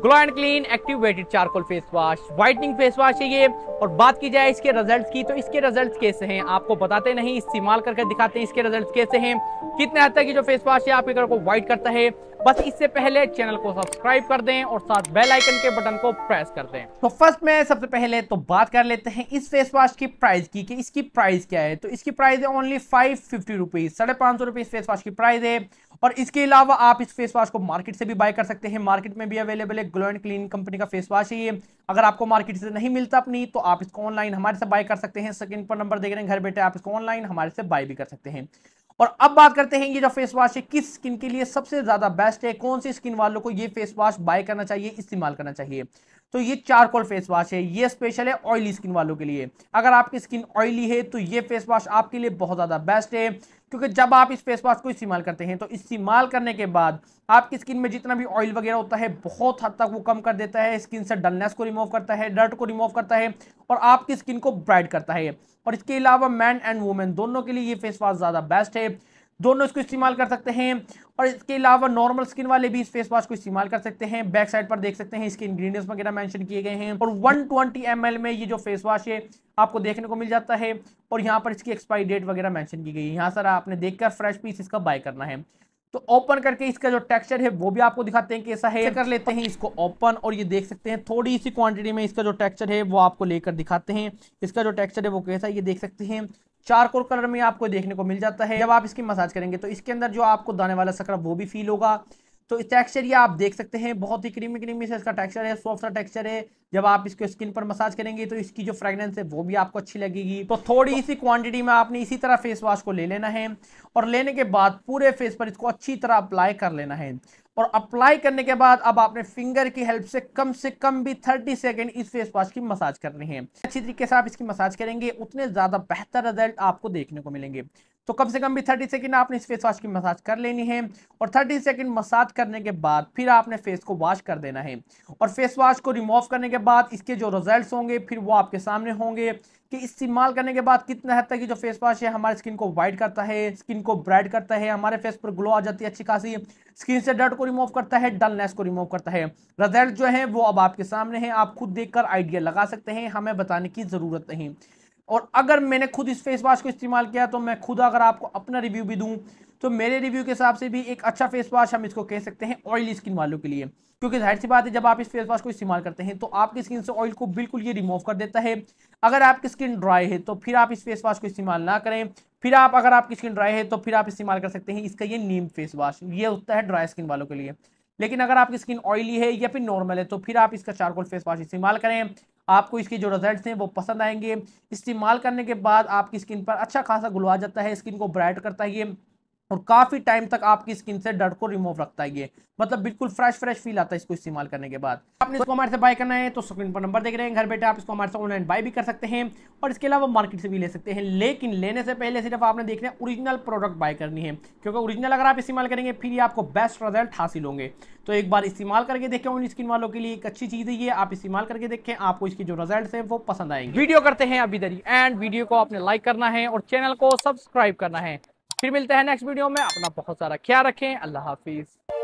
glow and clean activated charcoal face wash whitening face wash है ये और बात की जाए इसके रिजल्ट्स की तो इसके रिजल्ट्स कैसे हैं आपको बताते नहीं इस्तेमाल करके दिखाते हैं इसके रिजल्ट्स कैसे हैं कितने हद तक ये जो फेस वॉश है आपके घर को व्हाइट करता है बस इससे पहले चैनल को सब्सक्राइब कर दें और साथ बेल आइकन के बटन को प्रेस कर दें तो फर्स्ट में सबसे पहले तो बात कर लेते हैं इस फेस वॉश की प्राइस की कि इसकी प्राइस क्या है तो इसकी प्राइस है ओनली फाइव फिफ्टी रुपीज साढ़े पांच सौ रुपीज फेस वॉश की प्राइस है और इसके अलावा आप इस फेस वॉश को मार्केट से भी बाय कर सकते हैं मार्केट में भी अवेलेबल अवेलेबल है ग्लो एंड क्लीन कंपनी का फेस वॉश है ये अगर आपको मार्केट से नहीं मिलता अपनी तो आप इसको ऑनलाइन हमारे से बाय कर सकते हैं स्क्रीन पर नंबर देख रहे हैं घर बैठे आप इसको ऑनलाइन हमारे से बाय भी कर सकते हैं और अब बात करते हैं ये जो फेस वॉश है किस स्किन के लिए सबसे ज़्यादा बेस्ट है कौन सी स्किन वालों को ये फेस वॉश बाय करना चाहिए इस्तेमाल करना चाहिए तो ये चारकोल फेस वॉश है ये स्पेशल है ऑयली स्किन वालों के लिए अगर आपकी स्किन ऑयली है तो ये फेस वॉश आपके लिए बहुत ज़्यादा बेस्ट है क्योंकि जब आप इस फेस वॉश को इस्तेमाल करते हैं तो इस्तेमाल करने के बाद आपकी स्किन में जितना भी ऑयल वगैरह होता है बहुत हद तक वो कम कर देता है स्किन से डलनेस को रिमूव करता है डर्ट को रिमूव करता है और आपकी स्किन को ब्राइट करता है और इसके अलावा मैन एंड वुमेन दोनों के लिए ये फेस वॉश ज़्यादा बेस्ट है दोनों इसको इस्तेमाल कर सकते हैं और इसके अलावा नॉर्मल स्किन वाले भी इस फेस वॉश को इस्तेमाल कर सकते हैं बैक साइड पर देख सकते हैं इसके इंग्रेडिएंट्स वगैरह मेंशन किए गए हैं और 120 ml में ये जो फेस वॉश है आपको देखने को मिल जाता है और यहाँ पर इसकी एक्सपायरी डेट वगैरह मैंशन की गई है यहाँ सर आपने देखकर फ्रेश पीस इसका बाय करना है तो ओपन करके इसका जो टेक्सचर है वो भी आपको दिखाते हैं कैसा है कर लेते हैं इसको ओपन और ये देख सकते हैं थोड़ी सी क्वांटिटी में इसका जो टेक्सचर है वो आपको लेकर दिखाते हैं इसका जो टेक्सचर है वो कैसा है ये देख सकते हैं चार कोर कलर में आपको देखने को मिल जाता है जब आप इसकी मसाज करेंगे तो इसके अंदर जो आपको दाने वाला सकरब वो भी फील होगा तो टेक्सचर ये आप देख सकते हैं बहुत ही क्रीमी क्रीमी से इसका टेक्सचर है सॉफ्ट सा टेक्सचर है जब आप इसको स्किन पर मसाज करेंगे तो इसकी जो फ्रेग्रेंस है वो भी आपको अच्छी लगेगी तो थोड़ी सी क्वांटिटी में आपने इसी तरह फेस वॉश को ले लेना है और लेने के बाद पूरे फेस पर इसको अच्छी तरह अप्लाई कर लेना है और अप्लाई करने के बाद अब आपने फिंगर की हेल्प से कम से कम भी 30 सेकेंड इस फेस वॉश की मसाज करनी है अच्छी तरीके से आप इसकी मसाज करेंगे उतने ज़्यादा बेहतर रिजल्ट आपको देखने को मिलेंगे तो कम से कम भी थर्टी सेकेंड आपने इस फेस वॉश की मसाज कर लेनी है और थर्टी सेकेंड मसाज करने के बाद फिर आपने फेस को वॉश कर देना है और फेस वॉश को रिमूव करने के बाद इसके जो रिजल्ट होंगे फिर वो आपके सामने होंगे कि इस्तेमाल करने के बाद कितना हद तक जो फेस वॉश है हमारे स्किन को वाइट करता है स्किन को ब्राइट करता है हमारे फेस पर ग्लो आ जाती है अच्छी खासी स्किन से डर्ट को रिमूव करता है डलनेस को रिमूव करता है रिजल्ट जो है वो अब आपके सामने है आप खुद देखकर आइडिया लगा सकते हैं हमें बताने की ज़रूरत नहीं और अगर मैंने खुद इस फेस वॉश को इस्तेमाल किया तो मैं खुद अगर आपको अपना रिव्यू भी दूँ तो मेरे रिव्यू के हिसाब से भी एक अच्छा फेस वॉश हम इसको कह सकते हैं ऑयली स्किन वालों के लिए क्योंकि जाहिर सी बात है जब आप इस फेस वॉश को इस्तेमाल करते हैं तो आपकी स्किन से ऑयल को बिल्कुल ये रिमूव कर देता है अगर आपकी स्किन ड्राई है तो फिर आप इस फेस वॉश को इस्तेमाल ना करें फिर आप अगर आपकी स्किन ड्राई है तो फिर आप इस्तेमाल कर सकते हैं इसका ये नीम फेस वॉश ये होता है ड्राई स्किन वालों के लिए लेकिन अगर आपकी स्किन ऑयली है या फिर नॉर्मल है तो फिर आप इसका चारकोल फेस वॉश इस्तेमाल करें आपको इसके जो रिजल्ट हैं वो पसंद आएंगे इस्तेमाल करने के बाद आपकी स्किन पर अच्छा खासा ग्लो आ जाता है स्किन को ब्राइट करता है ये और काफ़ी टाइम तक आपकी स्किन से डर को रिमूव रखता है ये मतलब बिल्कुल फ्रेश फ्रेश फील आता है इसको इस्तेमाल करने के बाद आपने इसको हमारे से बाय करना है तो स्क्रीन पर नंबर देख रहे हैं घर बैठे आप इसको हमारे से ऑनलाइन बाय भी कर सकते हैं और इसके अलावा मार्केट से भी ले सकते हैं लेकिन लेने से पहले सिर्फ आपने देखना है ओरिजिनल प्रोडक्ट बाय करनी है क्योंकि ओरिजिनल अगर आप इस्तेमाल करेंगे फिर ये आपको बेस्ट रिजल्ट हासिल होंगे तो एक बार इस्तेमाल करके देखें उन स्किन वालों के लिए एक अच्छी चीज़ है ये आप इस्तेमाल करके देखें आपको इसकी जो रिजल्ट है वो पसंद आएंगे वीडियो करते हैं अभी तरी एंड वीडियो को आपने लाइक करना है और चैनल को सब्सक्राइब करना है फिर मिलते हैं नेक्स्ट वीडियो में अपना बहुत सारा ख्याल रखें अल्लाह हाफिज़